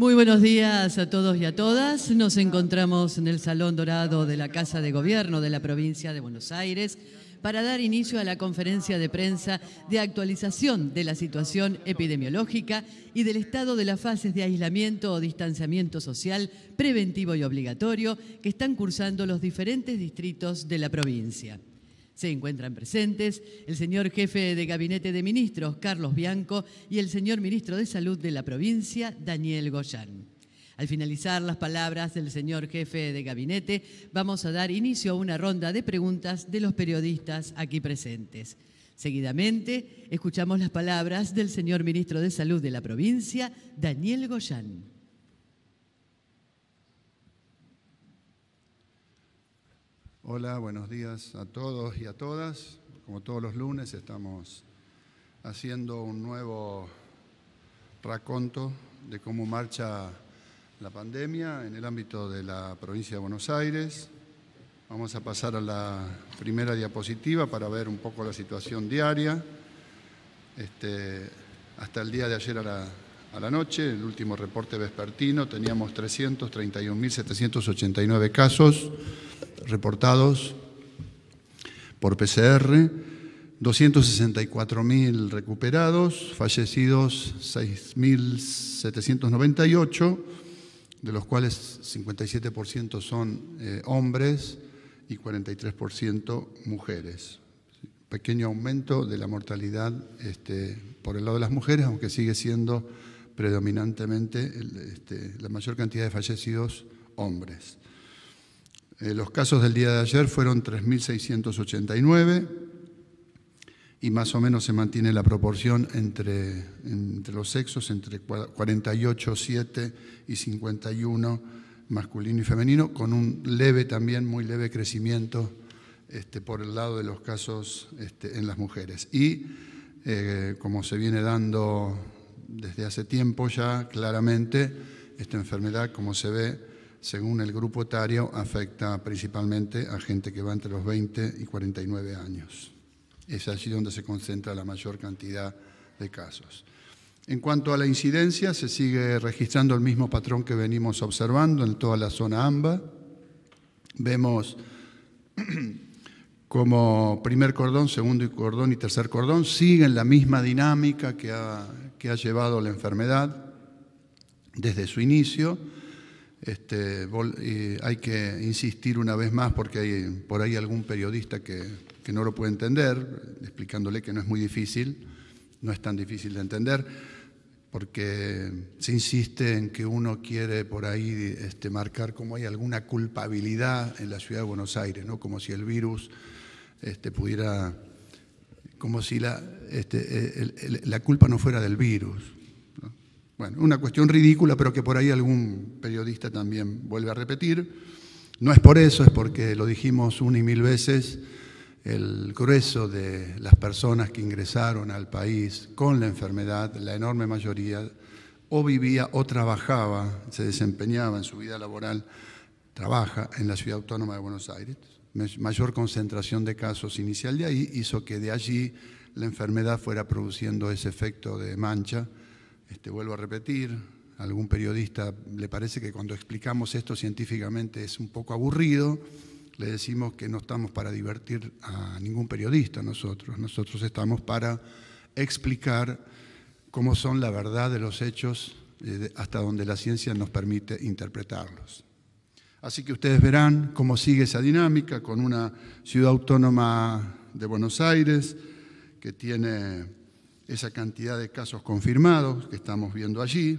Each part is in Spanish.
Muy buenos días a todos y a todas. Nos encontramos en el Salón Dorado de la Casa de Gobierno de la provincia de Buenos Aires para dar inicio a la conferencia de prensa de actualización de la situación epidemiológica y del estado de las fases de aislamiento o distanciamiento social preventivo y obligatorio que están cursando los diferentes distritos de la provincia. Se encuentran presentes el señor jefe de gabinete de ministros, Carlos Bianco, y el señor ministro de Salud de la provincia, Daniel Goyán. Al finalizar las palabras del señor jefe de gabinete, vamos a dar inicio a una ronda de preguntas de los periodistas aquí presentes. Seguidamente, escuchamos las palabras del señor ministro de Salud de la provincia, Daniel Goyán. Hola, buenos días a todos y a todas. Como todos los lunes estamos haciendo un nuevo raconto de cómo marcha la pandemia en el ámbito de la provincia de Buenos Aires. Vamos a pasar a la primera diapositiva para ver un poco la situación diaria. Este, hasta el día de ayer a la a la noche, el último reporte vespertino, teníamos 331.789 casos reportados por PCR, 264.000 recuperados, fallecidos 6.798, de los cuales 57% son eh, hombres y 43% mujeres. Pequeño aumento de la mortalidad este, por el lado de las mujeres, aunque sigue siendo predominantemente este, la mayor cantidad de fallecidos hombres. Eh, los casos del día de ayer fueron 3.689 y más o menos se mantiene la proporción entre, entre los sexos, entre 48, 7 y 51 masculino y femenino, con un leve también, muy leve crecimiento este, por el lado de los casos este, en las mujeres. Y eh, como se viene dando desde hace tiempo ya claramente esta enfermedad, como se ve, según el grupo etario, afecta principalmente a gente que va entre los 20 y 49 años. Es allí donde se concentra la mayor cantidad de casos. En cuanto a la incidencia, se sigue registrando el mismo patrón que venimos observando en toda la zona AMBA. Vemos como primer cordón, segundo cordón y tercer cordón siguen la misma dinámica que ha, que ha llevado la enfermedad desde su inicio. Este, hay que insistir una vez más porque hay por ahí algún periodista que, que no lo puede entender, explicándole que no es muy difícil, no es tan difícil de entender, porque se insiste en que uno quiere por ahí este, marcar como hay alguna culpabilidad en la ciudad de Buenos Aires, ¿no? como si el virus este, pudiera como si la, este, eh, la culpa no fuera del virus. Bueno, una cuestión ridícula, pero que por ahí algún periodista también vuelve a repetir. No es por eso, es porque lo dijimos una y mil veces, el grueso de las personas que ingresaron al país con la enfermedad, la enorme mayoría, o vivía o trabajaba, se desempeñaba en su vida laboral, trabaja en la ciudad autónoma de Buenos Aires, mayor concentración de casos inicial de ahí hizo que de allí la enfermedad fuera produciendo ese efecto de mancha. Este, vuelvo a repetir, algún periodista le parece que cuando explicamos esto científicamente es un poco aburrido, le decimos que no estamos para divertir a ningún periodista nosotros, nosotros estamos para explicar cómo son la verdad de los hechos eh, hasta donde la ciencia nos permite interpretarlos. Así que ustedes verán cómo sigue esa dinámica con una ciudad autónoma de Buenos Aires que tiene esa cantidad de casos confirmados que estamos viendo allí,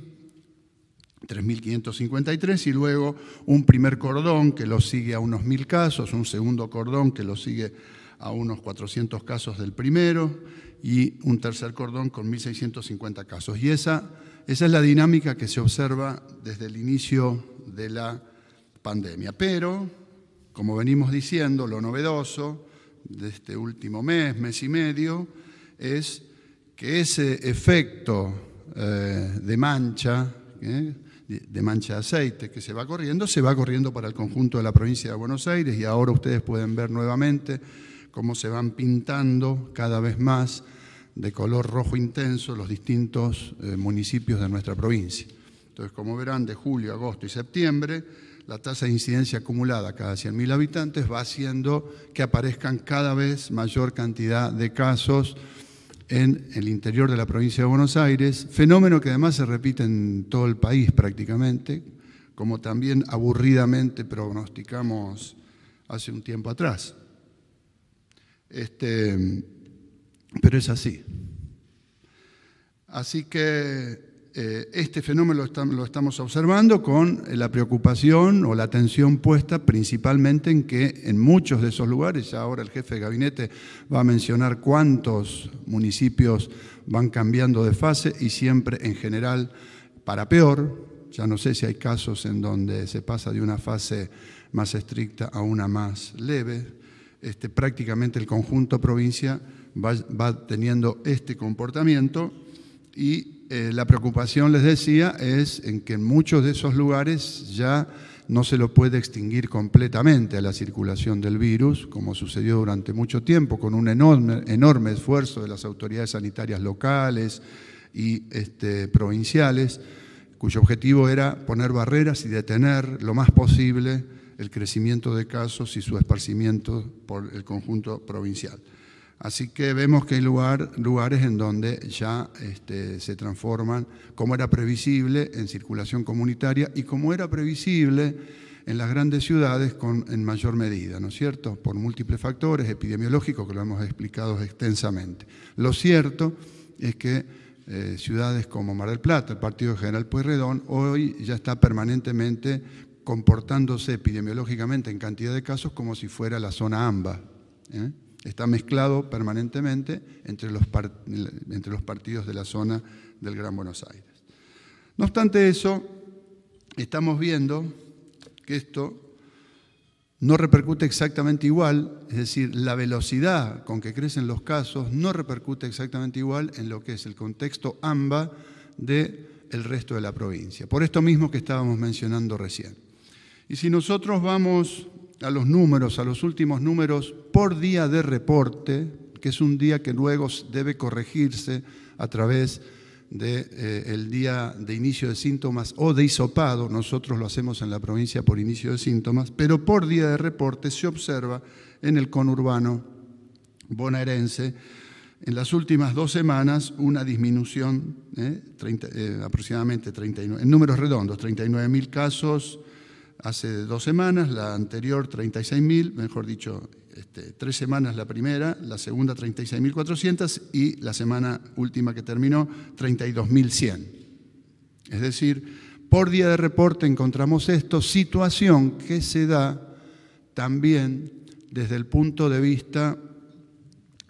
3.553, y luego un primer cordón que lo sigue a unos 1.000 casos, un segundo cordón que lo sigue a unos 400 casos del primero y un tercer cordón con 1.650 casos. Y esa, esa es la dinámica que se observa desde el inicio de la pandemia. Pero, como venimos diciendo, lo novedoso de este último mes, mes y medio, es que ese efecto eh, de mancha, eh, de mancha de aceite que se va corriendo, se va corriendo para el conjunto de la provincia de Buenos Aires y ahora ustedes pueden ver nuevamente cómo se van pintando cada vez más de color rojo intenso los distintos eh, municipios de nuestra provincia. Entonces, como verán, de julio, agosto y septiembre, la tasa de incidencia acumulada cada 100.000 habitantes va haciendo que aparezcan cada vez mayor cantidad de casos en el interior de la provincia de Buenos Aires, fenómeno que además se repite en todo el país prácticamente, como también aburridamente pronosticamos hace un tiempo atrás. Este, pero es así. Así que eh, este fenómeno lo, estamos observando con eh, la preocupación o la atención puesta principalmente en que en muchos de esos lugares, ahora el jefe de gabinete va a mencionar cuántos municipios van cambiando de fase y siempre en general para peor, ya no sé si hay casos en donde se pasa de una fase más estricta a una más leve, este, prácticamente el conjunto provincia va teniendo este comportamiento y eh, la preocupación, les decía, es en que en muchos de esos lugares ya no se lo puede extinguir completamente a la circulación del virus, como sucedió durante mucho tiempo, con un enorme, enorme esfuerzo de las autoridades sanitarias locales y este, provinciales, cuyo objetivo era poner barreras y detener lo más posible el crecimiento de casos y su esparcimiento por el conjunto provincial. Así que vemos que hay lugares en donde ya este, se transforman, como era previsible, en circulación comunitaria y como era previsible en las grandes ciudades con, en mayor medida, ¿no es cierto? Por múltiples factores epidemiológicos que lo hemos explicado extensamente. Lo cierto es que eh, ciudades como Mar del Plata, el Partido General Pueyrredón, hoy ya está permanentemente comportándose epidemiológicamente en cantidad de casos como si fuera la zona AMBA. ¿eh? Está mezclado permanentemente entre los, entre los partidos de la zona del Gran Buenos Aires. No obstante eso, estamos viendo que esto no repercute exactamente igual, es decir, la velocidad con que crecen los casos no repercute exactamente igual en lo que es el contexto AMBA del resto de la provincia. Por esto mismo que estábamos mencionando recién. Y si nosotros vamos a los números, a los últimos números por día de reporte, que es un día que luego debe corregirse a través del de, eh, día de inicio de síntomas o de hisopado, nosotros lo hacemos en la provincia por inicio de síntomas, pero por día de reporte se observa en el conurbano bonaerense en las últimas dos semanas una disminución, eh, eh, aproximadamente 39, en números redondos, 39.000 casos, hace dos semanas, la anterior 36.000, mejor dicho, este, tres semanas la primera, la segunda 36.400 y la semana última que terminó 32.100. Es decir, por día de reporte encontramos esto, situación que se da también desde el punto de vista,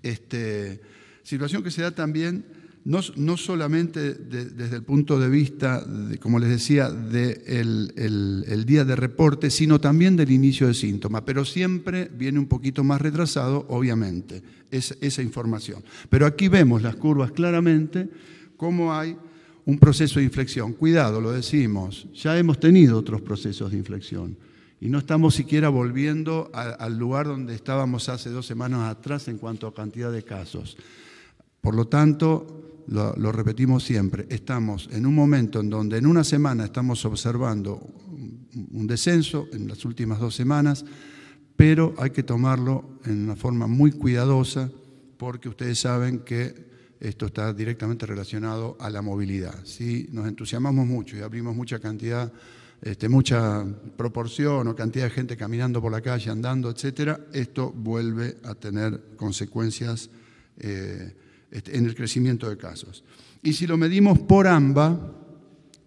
este, situación que se da también no, solamente desde el punto de vista, como les decía, del el, día de reporte, sino también del inicio de síntoma, pero siempre viene un poquito más retrasado, obviamente, es, esa información. Pero aquí vemos las curvas claramente, cómo hay un proceso de inflexión. Cuidado, lo decimos, ya hemos tenido otros procesos de inflexión y no estamos siquiera volviendo al lugar donde estábamos hace dos semanas atrás en cuanto a cantidad de casos. Por lo tanto, lo, repetimos siempre, estamos en un momento en donde en una semana estamos observando un descenso en las últimas dos semanas, pero hay que tomarlo en una forma muy cuidadosa porque ustedes saben que esto está directamente relacionado a la movilidad. Si nos entusiasmamos mucho y abrimos mucha cantidad, este, mucha proporción o cantidad de gente caminando por la calle, andando, etcétera, esto vuelve a tener consecuencias. Eh, en el crecimiento de casos. Y si lo medimos por AMBA,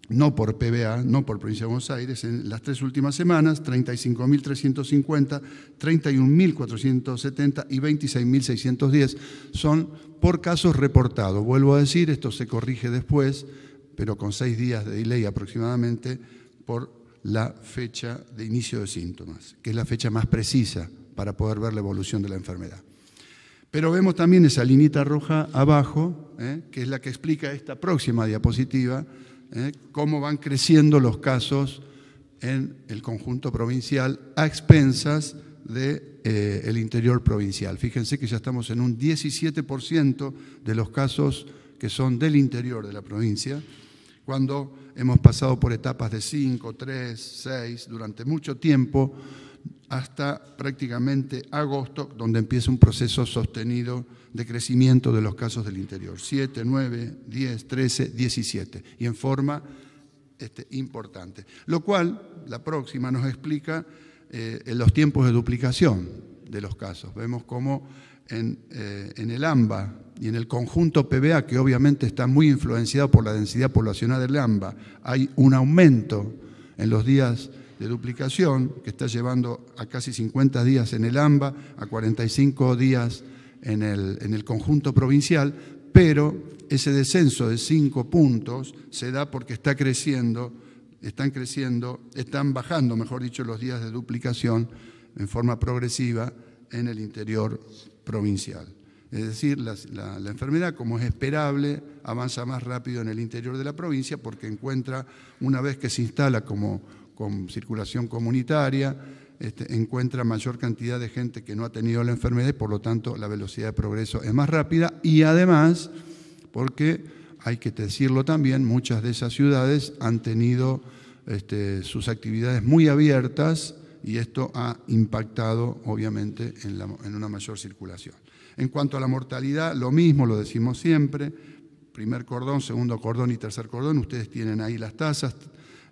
no por PBA, no por Provincia de Buenos Aires, en las tres últimas semanas, 35.350, 31.470 y 26.610 son por casos reportados. Vuelvo a decir, esto se corrige después, pero con seis días de delay aproximadamente, por la fecha de inicio de síntomas, que es la fecha más precisa para poder ver la evolución de la enfermedad. Pero vemos también esa linita roja abajo, ¿eh? que es la que explica esta próxima diapositiva, ¿eh? cómo van creciendo los casos en el conjunto provincial a expensas del de, eh, interior provincial. Fíjense que ya estamos en un 17% de los casos que son del interior de la provincia, cuando hemos pasado por etapas de 5, 3, 6, durante mucho tiempo hasta prácticamente agosto, donde empieza un proceso sostenido de crecimiento de los casos del interior. 7, 9, 10, 13, 17, y en forma este, importante. Lo cual, la próxima nos explica eh, en los tiempos de duplicación de los casos. Vemos cómo en, eh, en el AMBA y en el conjunto PBA, que obviamente está muy influenciado por la densidad poblacional del AMBA, hay un aumento en los días de duplicación que está llevando a casi 50 días en el AMBA, a 45 días en el, en el conjunto provincial, pero ese descenso de 5 puntos se da porque está creciendo, están creciendo, están bajando, mejor dicho, los días de duplicación en forma progresiva en el interior provincial. Es decir, la, enfermedad, como es esperable, avanza más rápido en el interior de la provincia porque encuentra, una vez que se instala como con circulación comunitaria, este, encuentra mayor cantidad de gente que no ha tenido la enfermedad y por lo tanto la velocidad de progreso es más rápida y además, porque hay que decirlo también, muchas de esas ciudades han tenido este, sus actividades muy abiertas y esto ha impactado obviamente en, en una mayor circulación. En cuanto a la mortalidad, lo mismo, lo decimos siempre, primer cordón, segundo cordón y tercer cordón, ustedes tienen ahí las tasas,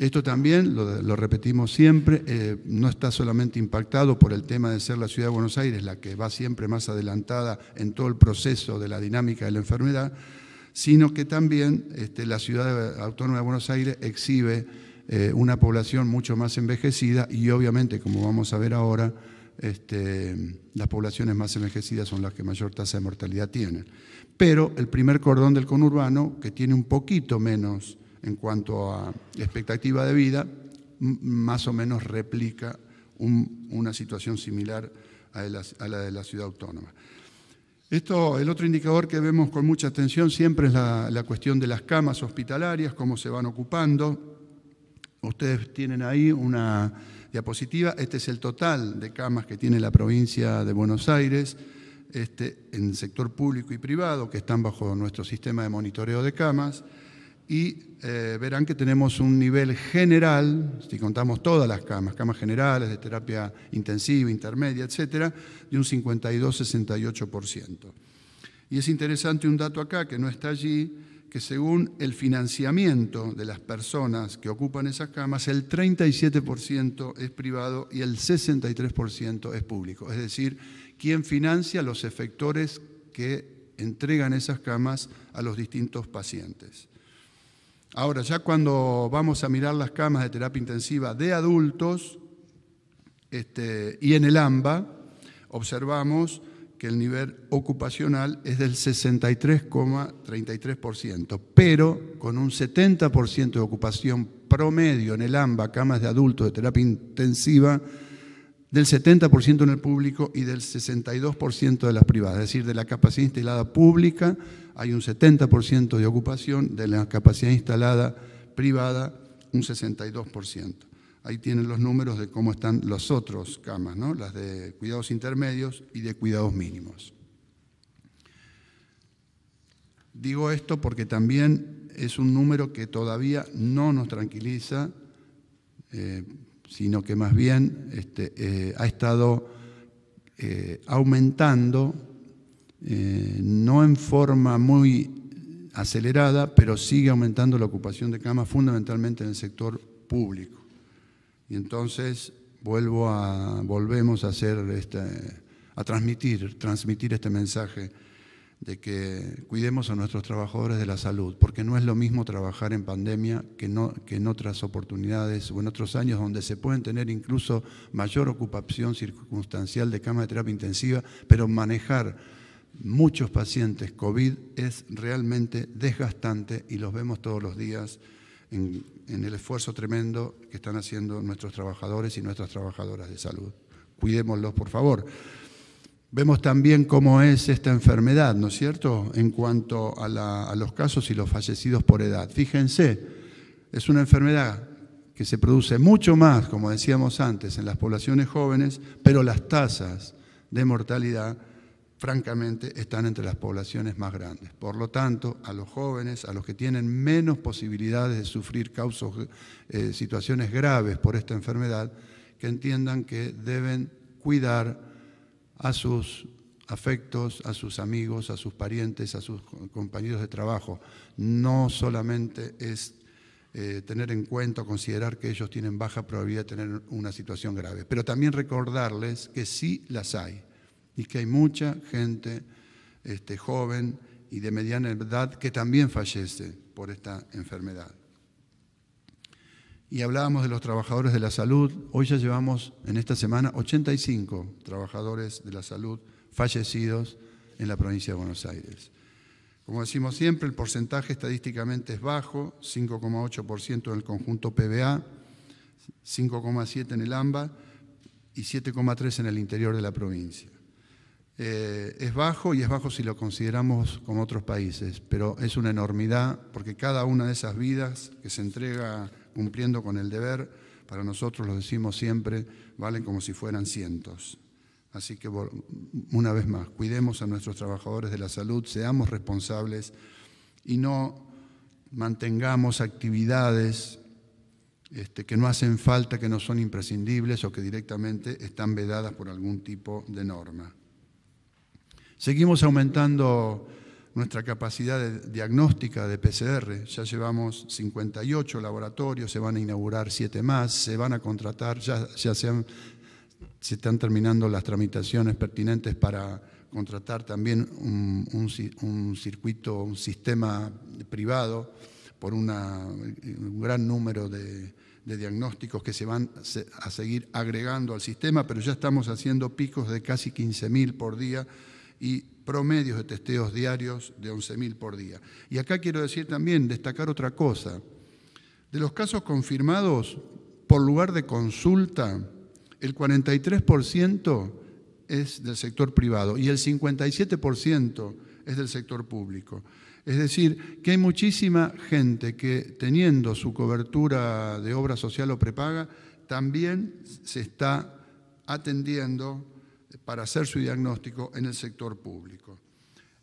Esto también, lo, repetimos siempre, eh, no está solamente impactado por el tema de ser la ciudad de Buenos Aires la que va siempre más adelantada en todo el proceso de la dinámica de la enfermedad, sino que también este, la ciudad autónoma de Buenos Aires exhibe eh, una población mucho más envejecida y obviamente, como vamos a ver ahora, este, las poblaciones más envejecidas son las que mayor tasa de mortalidad tienen. Pero el primer cordón del conurbano, que tiene un poquito menos en cuanto a expectativa de vida, más o menos replica una situación similar a la, de la ciudad autónoma. Esto, el otro indicador que vemos con mucha atención siempre es la, cuestión de las camas hospitalarias, cómo se van ocupando. Ustedes tienen ahí una diapositiva. Este es el total de camas que tiene la provincia de Buenos Aires este, en sector público y privado, que están bajo nuestro sistema de monitoreo de camas y eh, verán que tenemos un nivel general, si contamos todas las camas, camas generales de terapia intensiva, intermedia, etc., de un 52-68%. Y es interesante un dato acá que no está allí, que según el financiamiento de las personas que ocupan esas camas, el 37% es privado y el 63% es público. Es decir, quién financia los efectores que entregan esas camas a los distintos pacientes. Ahora, ya cuando vamos a mirar las camas de terapia intensiva de adultos este, y en el AMBA, observamos que el nivel ocupacional es del 63,33%, pero con un 70% de ocupación promedio en el AMBA, camas de adultos de terapia intensiva, del 70% en el público y del 62% de las privadas. Es decir, de la capacidad instalada pública hay un 70% de ocupación, de la capacidad instalada privada un 62%. Ahí tienen los números de cómo están los otros camas, ¿no? las de cuidados intermedios y de cuidados mínimos. Digo esto porque también es un número que todavía no nos tranquiliza. Eh, sino que más bien este, eh, ha estado eh, aumentando, eh, no en forma muy acelerada, pero sigue aumentando la ocupación de camas fundamentalmente en el sector público. Y entonces vuelvo a, volvemos a hacer a transmitir, transmitir este mensaje de que cuidemos a nuestros trabajadores de la salud, porque no es lo mismo trabajar en pandemia que, no, que en otras oportunidades o en otros años donde se pueden tener incluso mayor ocupación circunstancial de cama de terapia intensiva, pero manejar muchos pacientes COVID es realmente desgastante y los vemos todos los días en el esfuerzo tremendo que están haciendo nuestros trabajadores y nuestras trabajadoras de salud. Cuidémoslos, por favor. Vemos también cómo es esta enfermedad, ¿no es cierto?, en cuanto a, los casos y los fallecidos por edad. Fíjense, es una enfermedad que se produce mucho más, como decíamos antes, en las poblaciones jóvenes, pero las tasas de mortalidad, francamente, están entre las poblaciones más grandes. Por lo tanto, a los jóvenes, a los que tienen menos posibilidades de sufrir causos eh, situaciones graves por esta enfermedad, que entiendan que deben cuidar a sus afectos, a sus amigos, a sus parientes, a sus compañeros de trabajo. No solamente es eh, tener en cuenta considerar que ellos tienen baja probabilidad de tener una situación grave, pero también recordarles que sí las hay y que hay mucha gente este, joven y de mediana edad que también fallece por esta enfermedad y hablábamos de los trabajadores de la salud. Hoy ya llevamos en esta semana 85 trabajadores de la salud fallecidos en la provincia de Buenos Aires. Como decimos siempre, el porcentaje estadísticamente es bajo, 5,8% en el conjunto PBA, 5,7% en el AMBA y 7,3% en el interior de la provincia. Eh, es bajo y es bajo si lo consideramos con otros países, pero es una enormidad porque cada una de esas vidas que se entrega cumpliendo con el deber, para nosotros lo decimos siempre, valen como si fueran cientos. Así que una vez más, cuidemos a nuestros trabajadores de la salud, seamos responsables y no mantengamos actividades este, que no hacen falta, que no son imprescindibles o que directamente están vedadas por algún tipo de norma. Seguimos aumentando nuestra capacidad de diagnóstica de PCR. Ya llevamos 58 laboratorios, se van a inaugurar 7 más, se van a contratar, ya, se, están terminando las tramitaciones pertinentes para contratar también un, circuito, un sistema privado por un gran número de, de diagnósticos que se van a seguir agregando al sistema, pero ya estamos haciendo picos de casi 15.000 por día y promedios de testeos diarios de 11.000 por día. Y acá quiero decir también, destacar otra cosa. De los casos confirmados por lugar de consulta, el 43% es del sector privado y el 57% es del sector público. Es decir, que hay muchísima gente que teniendo su cobertura de obra social o prepaga, también se está atendiendo para hacer su diagnóstico en el sector público.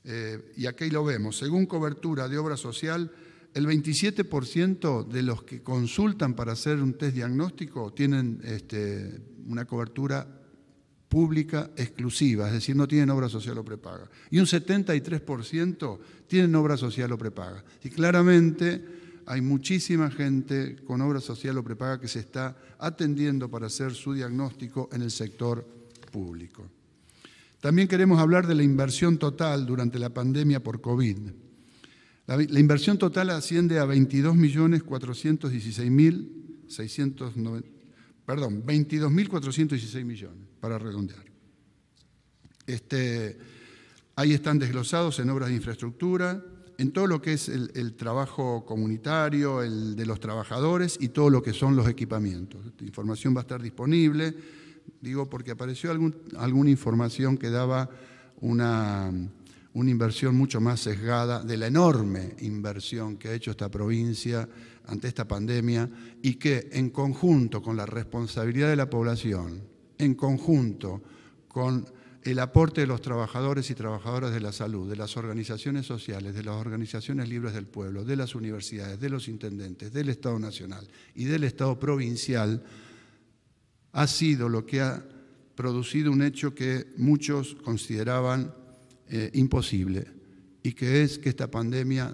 Eh, y aquí lo vemos, según cobertura de obra social, el 27% de los que consultan para hacer un test diagnóstico tienen este, una cobertura pública exclusiva, es decir, no tienen obra social o prepaga. Y un 73% tienen obra social o prepaga. Y claramente hay muchísima gente con obra social o prepaga que se está atendiendo para hacer su diagnóstico en el sector público. También queremos hablar de la inversión total durante la pandemia por COVID. La, inversión total asciende a 22.416.690, perdón, 22.416 millones, para redondear. Este, ahí están desglosados en obras de infraestructura, en todo lo que es el, trabajo comunitario, el de los trabajadores y todo lo que son los equipamientos. La información va a estar disponible digo porque apareció alguna información que daba una, una inversión mucho más sesgada de la enorme inversión que ha hecho esta provincia ante esta pandemia y que en conjunto con la responsabilidad de la población, en conjunto con el aporte de los trabajadores y trabajadoras de la salud, de las organizaciones sociales, de las organizaciones libres del pueblo, de las universidades, de los intendentes, del Estado Nacional y del Estado Provincial, ha sido lo que ha producido un hecho que muchos consideraban eh, imposible y que es que esta pandemia,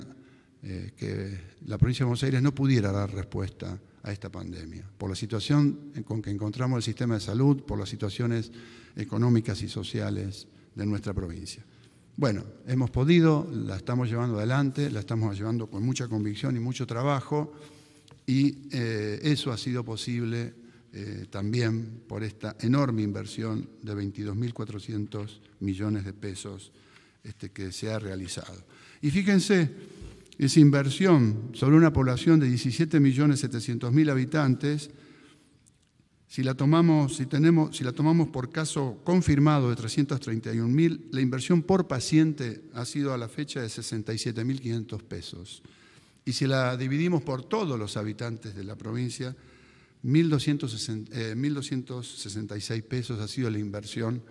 eh, que la provincia de Buenos Aires no pudiera dar respuesta a esta pandemia, por la situación con que encontramos el sistema de salud, por las situaciones económicas y sociales de nuestra provincia. Bueno, hemos podido, la estamos llevando adelante, la estamos llevando con mucha convicción y mucho trabajo, y eh, eso ha sido posible eh, también por esta enorme inversión de 22.400 millones de pesos este, que se ha realizado. Y fíjense, esa inversión sobre una población de 17.700.000 habitantes, si la, tomamos, si, tenemos, si la tomamos por caso confirmado de 331.000, la inversión por paciente ha sido a la fecha de 67.500 pesos. Y si la dividimos por todos los habitantes de la provincia, 1.266 eh, pesos ha sido la inversión,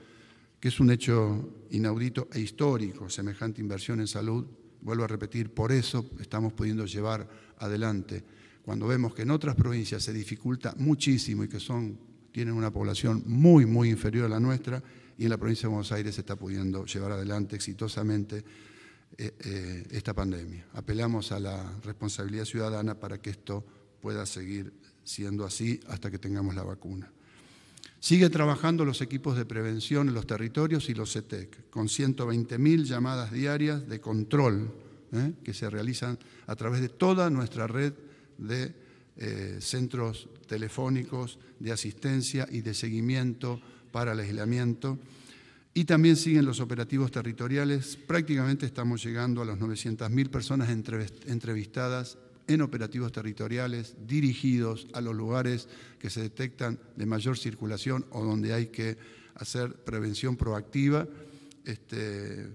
que es un hecho inaudito e histórico, semejante inversión en salud. Vuelvo a repetir, por eso estamos pudiendo llevar adelante. Cuando vemos que en otras provincias se dificulta muchísimo y que son, tienen una población muy, muy inferior a la nuestra, y en la provincia de Buenos Aires se está pudiendo llevar adelante exitosamente eh, eh, esta pandemia. Apelamos a la responsabilidad ciudadana para que esto pueda seguir siendo así hasta que tengamos la vacuna. Sigue trabajando los equipos de prevención en los territorios y los CETEC, con 120.000 llamadas diarias de control ¿eh? que se realizan a través de toda nuestra red de eh, centros telefónicos de asistencia y de seguimiento para el aislamiento. Y también siguen los operativos territoriales. Prácticamente estamos llegando a las 900.000 personas entrevistadas en operativos territoriales dirigidos a los lugares que se detectan de mayor circulación o donde hay que hacer prevención proactiva. Este,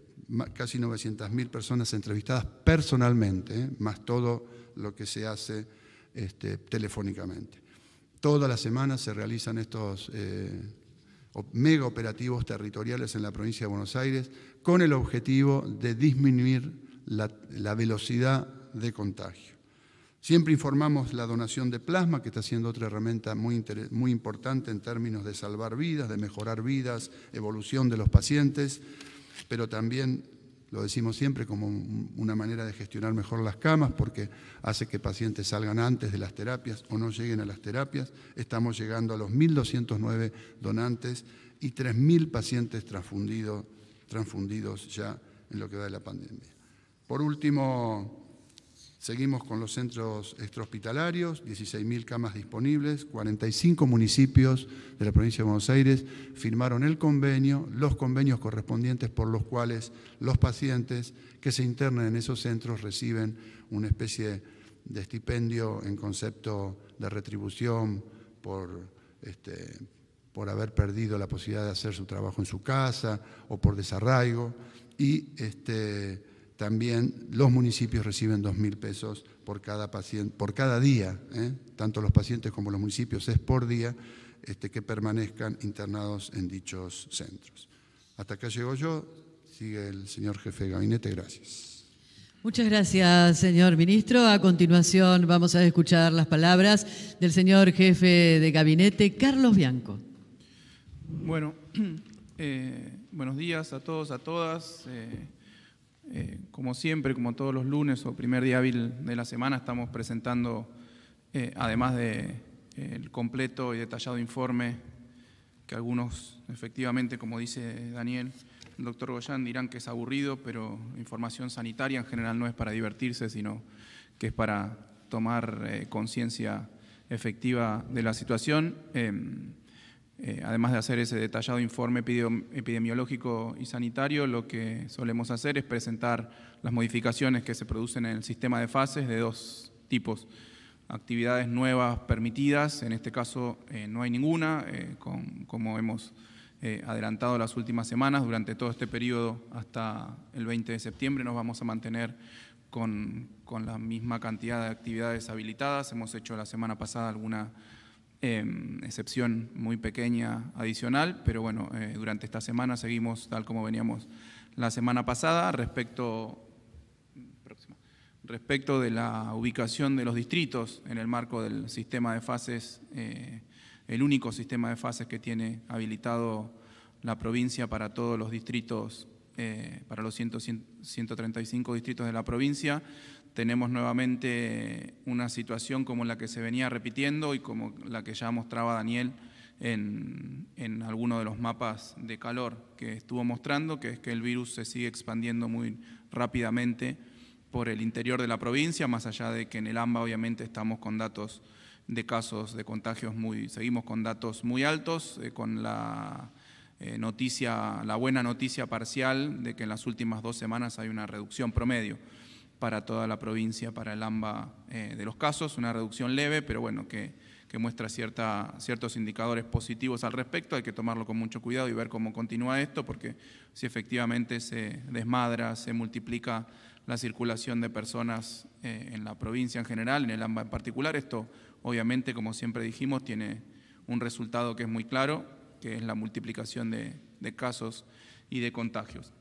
casi 900.000 personas entrevistadas personalmente, ¿eh? más todo lo que se hace este, telefónicamente. Todas las semanas se realizan estos eh, mega operativos territoriales en la provincia de Buenos Aires con el objetivo de disminuir la velocidad de contagio. Siempre informamos la donación de plasma, que está siendo otra herramienta muy, importante en términos de salvar vidas, de mejorar vidas, evolución de los pacientes, pero también lo decimos siempre como una manera de gestionar mejor las camas porque hace que pacientes salgan antes de las terapias o no lleguen a las terapias. Estamos llegando a los 1.209 donantes y 3.000 pacientes transfundidos, transfundidos ya en lo que va de la pandemia. Por último, Seguimos con los centros extrahospitalarios, 16.000 camas disponibles, 45 municipios de la provincia de Buenos Aires firmaron el convenio, los convenios correspondientes por los cuales los pacientes que se internan en esos centros reciben una especie de estipendio en concepto de retribución por, este, por haber perdido la posibilidad de hacer su trabajo en su casa o por desarraigo. Y este, también los municipios reciben 2.000 pesos por cada, paciente, por cada día, ¿eh? tanto los pacientes como los municipios, es por día este, que permanezcan internados en dichos centros. Hasta acá llego yo, sigue el señor jefe de gabinete, gracias. Muchas gracias, señor ministro. A continuación vamos a escuchar las palabras del señor jefe de gabinete, Carlos Bianco. Bueno, eh, buenos días a todos, a todas. Eh, eh, como siempre, como todos los lunes o primer día hábil de la semana, estamos presentando, eh, además del eh, completo y detallado informe que algunos, efectivamente, como dice Daniel, el doctor Goyán, dirán que es aburrido, pero información sanitaria en general no es para divertirse, sino que es para tomar conciencia efectiva de la situación. Em, eh, además de hacer ese detallado informe epidemiológico y sanitario, lo que solemos hacer es presentar las modificaciones que se producen en el sistema de fases de dos tipos. Actividades nuevas permitidas, en este caso eh, no hay ninguna, eh, como hemos adelantado las últimas semanas, durante todo este periodo hasta el 20 de septiembre nos vamos a mantener con, con la misma cantidad de actividades habilitadas. Hemos hecho la semana pasada alguna Em, excepción muy pequeña adicional, pero bueno, eh, durante esta semana seguimos tal como veníamos la semana pasada respecto, respecto de la ubicación de los distritos en el marco del sistema de fases, eh, el único sistema de fases que tiene habilitado la provincia para todos los distritos, eh, para los 135 distritos de la provincia, tenemos nuevamente una situación como la que se venía repitiendo y como la que ya mostraba Daniel en, en alguno de los mapas de calor que estuvo mostrando, que es que el virus se sigue expandiendo muy rápidamente por el interior de la provincia, más allá de que en el AMBA obviamente estamos con datos de casos de contagios muy, seguimos con datos muy altos, eh, con la eh, noticia, la buena noticia parcial de que en las últimas dos semanas hay una reducción promedio para toda la provincia, para el AMBA eh, de los casos, una reducción leve, pero bueno, que, muestra cierta, ciertos indicadores positivos al respecto, hay que tomarlo con mucho cuidado y ver cómo continúa esto, porque si efectivamente se desmadra, se multiplica la circulación de personas eh, en la provincia en general, en el AMBA en particular, esto obviamente, como siempre dijimos, tiene un resultado que es muy claro, que es la multiplicación de casos y de contagios.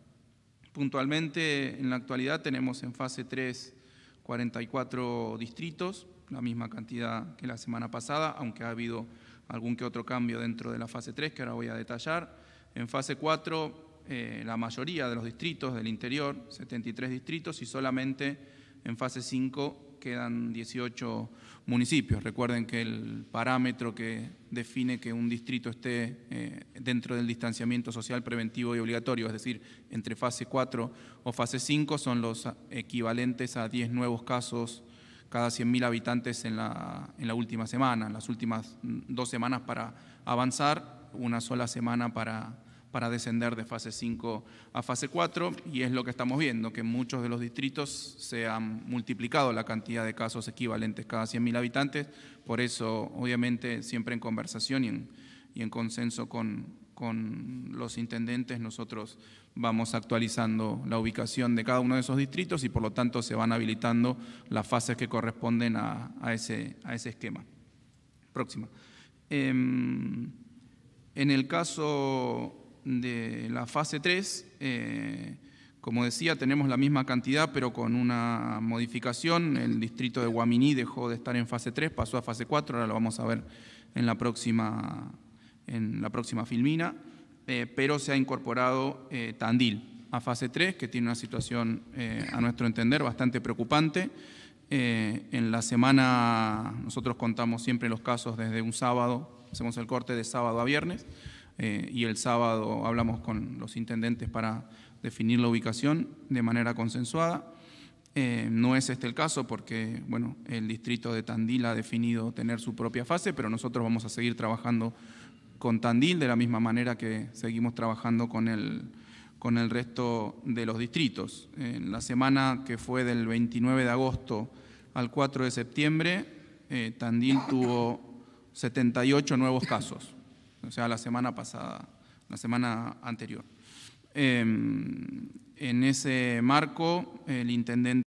Puntualmente, en la actualidad tenemos en fase 3 44 distritos, la misma cantidad que la semana pasada, aunque ha habido algún que otro cambio dentro de la fase 3 que ahora voy a detallar. En fase 4, eh, la mayoría de los distritos del interior, 73 distritos, y solamente en fase 5 quedan 18 municipios. Recuerden que el parámetro que define que un distrito esté eh, dentro del distanciamiento social preventivo y obligatorio, es decir, entre fase 4 o fase 5, son los equivalentes a 10 nuevos casos cada 100.000 habitantes en la, en la última semana, en las últimas dos semanas para avanzar, una sola semana para para descender de fase 5 a fase 4 y es lo que estamos viendo, que en muchos de los distritos se han multiplicado la cantidad de casos equivalentes cada 100.000 habitantes, por eso obviamente siempre en conversación y en, y en consenso con, con los intendentes nosotros vamos actualizando la ubicación de cada uno de esos distritos y por lo tanto se van habilitando las fases que corresponden a, ese, a ese, esquema. Próxima. Em, en el caso de la fase 3, eh, como decía, tenemos la misma cantidad, pero con una modificación. El distrito de Guaminí dejó de estar en fase 3, pasó a fase 4, ahora lo vamos a ver en la próxima, en la próxima filmina, eh, pero se ha incorporado eh, Tandil a fase 3, que tiene una situación, a nuestro entender, bastante preocupante. en la semana, nosotros contamos siempre los casos desde un sábado, hacemos el corte de sábado a viernes, eh, y el sábado hablamos con los intendentes para definir la ubicación de manera consensuada. Eh, no es este el caso porque el distrito de Tandil ha definido tener su propia fase, pero nosotros vamos a seguir trabajando con Tandil de la misma manera que seguimos trabajando con el, resto de los distritos. En la semana que fue del 29 de agosto al 4 de septiembre, eh, Tandil tuvo 78 nuevos casos o sea, la semana pasada, la semana anterior. Em, en ese marco, el intendente